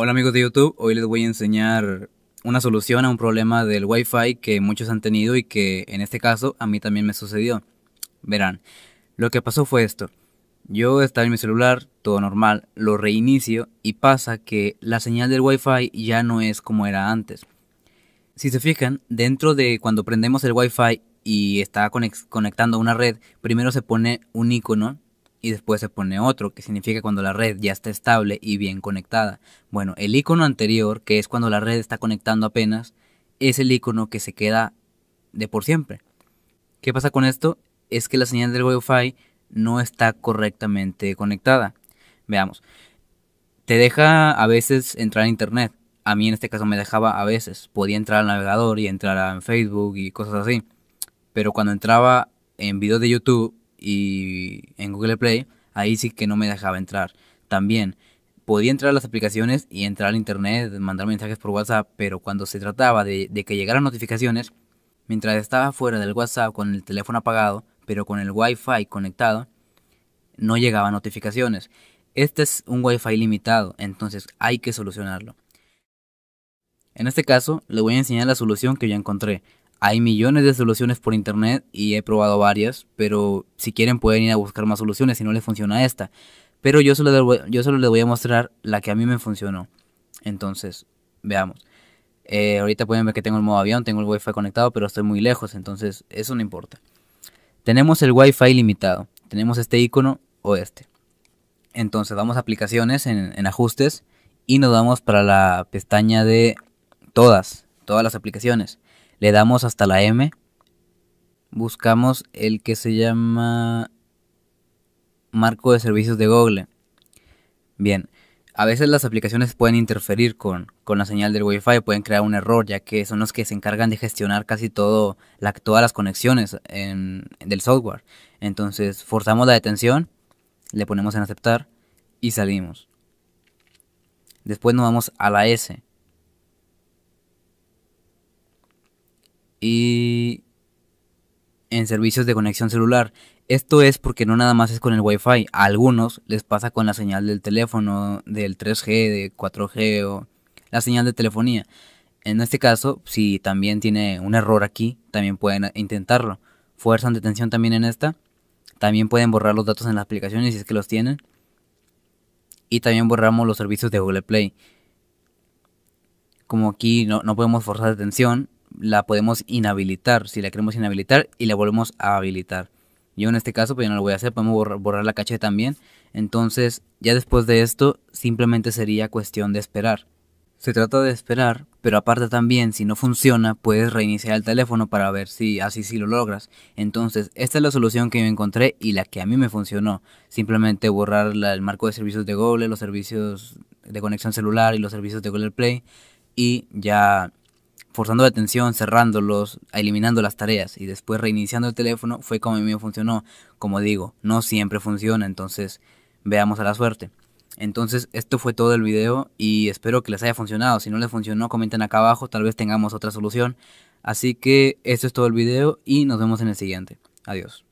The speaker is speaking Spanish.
Hola amigos de YouTube, hoy les voy a enseñar una solución a un problema del Wi-Fi que muchos han tenido y que en este caso a mí también me sucedió. Verán, lo que pasó fue esto. Yo estaba en mi celular, todo normal, lo reinicio y pasa que la señal del Wi-Fi ya no es como era antes. Si se fijan, dentro de cuando prendemos el Wi-Fi y está conectando a una red, primero se pone un icono y después se pone otro, que significa cuando la red ya está estable y bien conectada. Bueno, el icono anterior, que es cuando la red está conectando apenas, es el icono que se queda de por siempre. ¿Qué pasa con esto? Es que la señal del Wi-Fi no está correctamente conectada. Veamos. Te deja a veces entrar a internet. A mí en este caso me dejaba a veces. Podía entrar al navegador y entrar a Facebook y cosas así. Pero cuando entraba en videos de YouTube y en Google Play, ahí sí que no me dejaba entrar. También podía entrar a las aplicaciones y entrar al internet, mandar mensajes por WhatsApp, pero cuando se trataba de, que llegaran notificaciones, mientras estaba fuera del WhatsApp con el teléfono apagado, pero con el Wi-Fi conectado, no llegaban notificaciones. Este es un Wi-Fi limitado, entonces hay que solucionarlo. En este caso, le voy a enseñar la solución que yo encontré. Hay millones de soluciones por internet y he probado varias, pero si quieren pueden ir a buscar más soluciones si no les funciona esta. Pero yo solo, les voy, yo solo les voy a mostrar la que a mí me funcionó. Entonces, veamos. Eh, ahorita pueden ver que tengo el modo avión, tengo el wifi conectado, pero estoy muy lejos, entonces eso no importa. Tenemos el wifi limitado. Tenemos este icono o este. Entonces vamos a aplicaciones en, ajustes y nos damos para la pestaña de todas, todas las aplicaciones le damos hasta la M, buscamos el que se llama marco de servicios de Google. Bien, a veces las aplicaciones pueden interferir con, la señal del Wi-Fi, pueden crear un error, ya que son los que se encargan de gestionar casi todo, la, todas las conexiones en, del software. Entonces, forzamos la detención, le ponemos en aceptar y salimos. Después nos vamos a la S. y en servicios de conexión celular. Esto es porque no nada más es con el Wi-Fi. A algunos les pasa con la señal del teléfono, del 3G, de 4G o la señal de telefonía. En este caso, si también tiene un error aquí, también pueden intentarlo. Fuerzan detención también en esta. También pueden borrar los datos en las aplicaciones si es que los tienen. Y también borramos los servicios de Google Play. Como aquí no, no podemos forzar detención, la podemos inhabilitar, si la queremos inhabilitar y la volvemos a habilitar. Yo en este caso pues yo no lo voy a hacer, podemos borrar, la caché también. Entonces ya después de esto simplemente sería cuestión de esperar. Se trata de esperar, pero aparte también si no funciona puedes reiniciar el teléfono para ver si así sí lo logras. Entonces esta es la solución que yo encontré y la que a mí me funcionó. Simplemente borrar el marco de servicios de Google, los servicios de conexión celular y los servicios de Google Play y ya forzando la atención, cerrándolos, eliminando las tareas y después reiniciando el teléfono fue como mí me funcionó. Como digo, no siempre funciona, entonces veamos a la suerte. Entonces, esto fue todo el video y espero que les haya funcionado. Si no les funcionó, comenten acá abajo, tal vez tengamos otra solución. Así que esto es todo el video y nos vemos en el siguiente. Adiós.